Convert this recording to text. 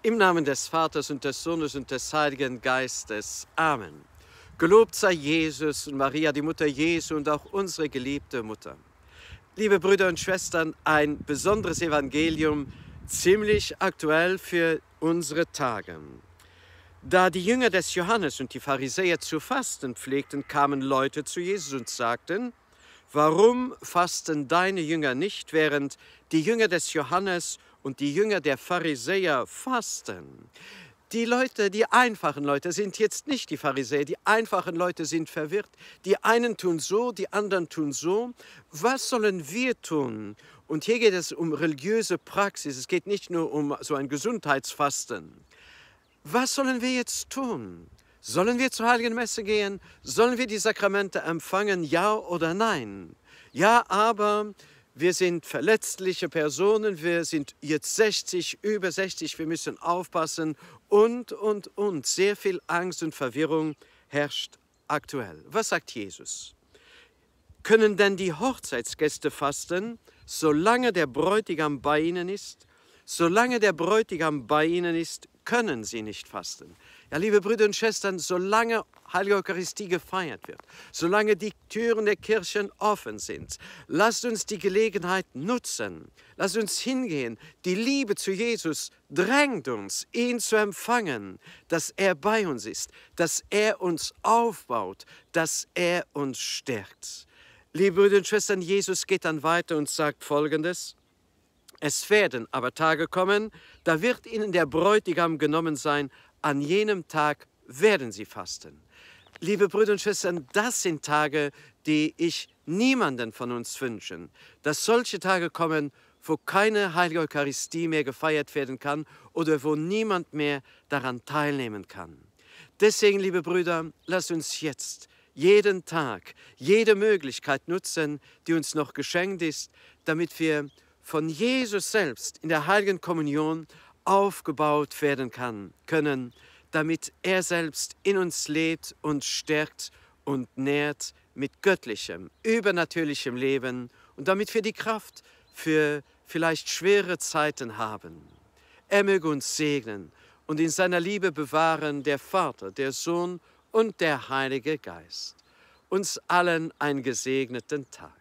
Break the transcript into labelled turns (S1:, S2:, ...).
S1: Im Namen des Vaters und des Sohnes und des Heiligen Geistes. Amen. Gelobt sei Jesus und Maria, die Mutter Jesu und auch unsere geliebte Mutter. Liebe Brüder und Schwestern, ein besonderes Evangelium, ziemlich aktuell für unsere Tage. Da die Jünger des Johannes und die Pharisäer zu fasten pflegten, kamen Leute zu Jesus und sagten, Warum fasten deine Jünger nicht, während die Jünger des Johannes und die Jünger der Pharisäer fasten. Die Leute, die einfachen Leute sind jetzt nicht die Pharisäer, die einfachen Leute sind verwirrt. Die einen tun so, die anderen tun so. Was sollen wir tun? Und hier geht es um religiöse Praxis, es geht nicht nur um so ein Gesundheitsfasten. Was sollen wir jetzt tun? Sollen wir zur Heiligen Messe gehen? Sollen wir die Sakramente empfangen? Ja oder nein? Ja, aber wir sind verletzliche Personen, wir sind jetzt 60, über 60, wir müssen aufpassen und, und, und. Sehr viel Angst und Verwirrung herrscht aktuell. Was sagt Jesus? Können denn die Hochzeitsgäste fasten, solange der Bräutigam bei ihnen ist? Solange der Bräutigam bei ihnen ist, können sie nicht fasten. Ja, liebe Brüder und Schwestern, solange Heilige Eucharistie gefeiert wird, solange die Türen der Kirchen offen sind, lasst uns die Gelegenheit nutzen, lasst uns hingehen. Die Liebe zu Jesus drängt uns, ihn zu empfangen, dass er bei uns ist, dass er uns aufbaut, dass er uns stärkt. Liebe Brüder und Schwestern, Jesus geht dann weiter und sagt Folgendes. Es werden aber Tage kommen, da wird ihnen der Bräutigam genommen sein an jenem Tag werden sie fasten. Liebe Brüder und Schwestern, das sind Tage, die ich niemanden von uns wünschen, dass solche Tage kommen, wo keine heilige Eucharistie mehr gefeiert werden kann oder wo niemand mehr daran teilnehmen kann. Deswegen, liebe Brüder, lasst uns jetzt jeden Tag, jede Möglichkeit nutzen, die uns noch geschenkt ist, damit wir von Jesus selbst in der heiligen Kommunion aufgebaut werden kann, können, damit er selbst in uns lebt und stärkt und nährt mit göttlichem, übernatürlichem Leben und damit wir die Kraft für vielleicht schwere Zeiten haben. Er möge uns segnen und in seiner Liebe bewahren der Vater, der Sohn und der Heilige Geist. Uns allen einen gesegneten Tag.